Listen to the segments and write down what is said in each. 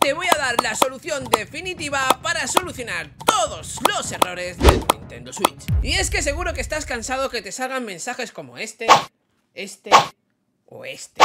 te voy a dar la solución definitiva para solucionar todos los errores del Nintendo Switch. Y es que seguro que estás cansado que te salgan mensajes como este, este o este.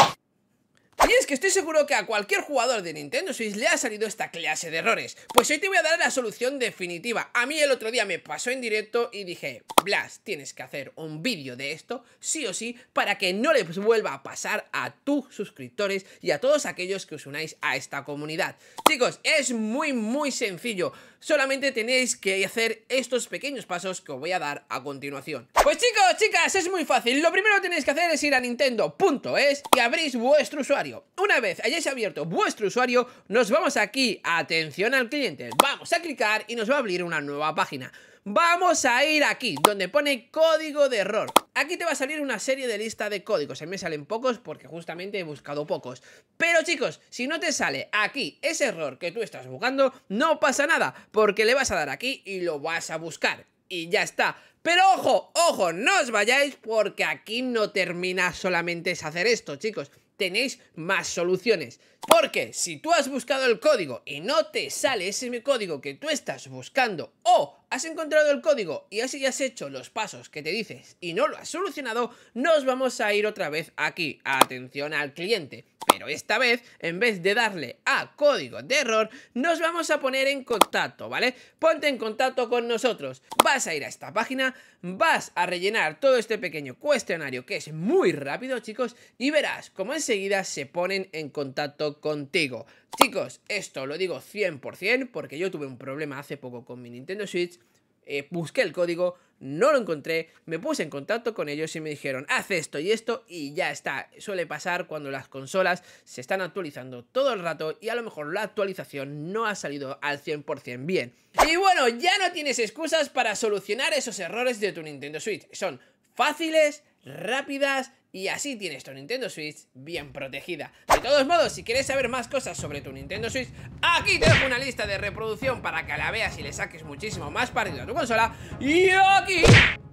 Y es que estoy seguro que a cualquier jugador de Nintendo Switch le ha salido esta clase de errores. Pues hoy te voy a dar la solución definitiva. A mí el otro día me pasó en directo y dije, Blas, tienes que hacer un vídeo de esto, sí o sí, para que no les vuelva a pasar a tus suscriptores y a todos aquellos que os unáis a esta comunidad. Chicos, es muy, muy sencillo solamente tenéis que hacer estos pequeños pasos que os voy a dar a continuación. Pues chicos, chicas, es muy fácil. Lo primero que tenéis que hacer es ir a nintendo.es y abrís vuestro usuario. Una vez hayáis abierto vuestro usuario, nos vamos aquí, atención al cliente, vamos a clicar y nos va a abrir una nueva página. Vamos a ir aquí, donde pone código de error. Aquí te va a salir una serie de lista de códigos. A mí me salen pocos porque justamente he buscado pocos. Pero chicos, si no te sale aquí ese error que tú estás buscando, no pasa nada, porque le vas a dar aquí y lo vas a buscar. Y ya está. Pero ojo, ojo, no os vayáis porque aquí no termina solamente es hacer esto, chicos tenéis más soluciones. Porque si tú has buscado el código y no te sale ese código que tú estás buscando o has encontrado el código y así has hecho los pasos que te dices y no lo has solucionado, nos vamos a ir otra vez aquí, atención al cliente. Pero esta vez, en vez de darle a código de error, nos vamos a poner en contacto, ¿vale? Ponte en contacto con nosotros. Vas a ir a esta página, vas a rellenar todo este pequeño cuestionario que es muy rápido, chicos, y verás como enseguida se ponen en contacto contigo. Chicos, esto lo digo 100% porque yo tuve un problema hace poco con mi Nintendo Switch, eh, busqué el código, no lo encontré, me puse en contacto con ellos y me dijeron, haz esto y esto y ya está. Suele pasar cuando las consolas se están actualizando todo el rato y a lo mejor la actualización no ha salido al 100% bien. Y bueno, ya no tienes excusas para solucionar esos errores de tu Nintendo Switch. Son fáciles, rápidas y así tienes tu Nintendo Switch bien protegida. De todos modos, si quieres saber más cosas sobre tu Nintendo Switch, aquí te dejo una lista de reproducción para que la veas y le saques muchísimo más partido a tu consola. Y aquí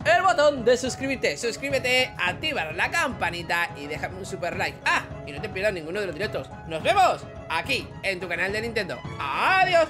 el botón de suscribirte. Suscríbete, activa la campanita y déjame un super like. Ah, y no te pierdas ninguno de los directos. Nos vemos aquí en tu canal de Nintendo. Adiós.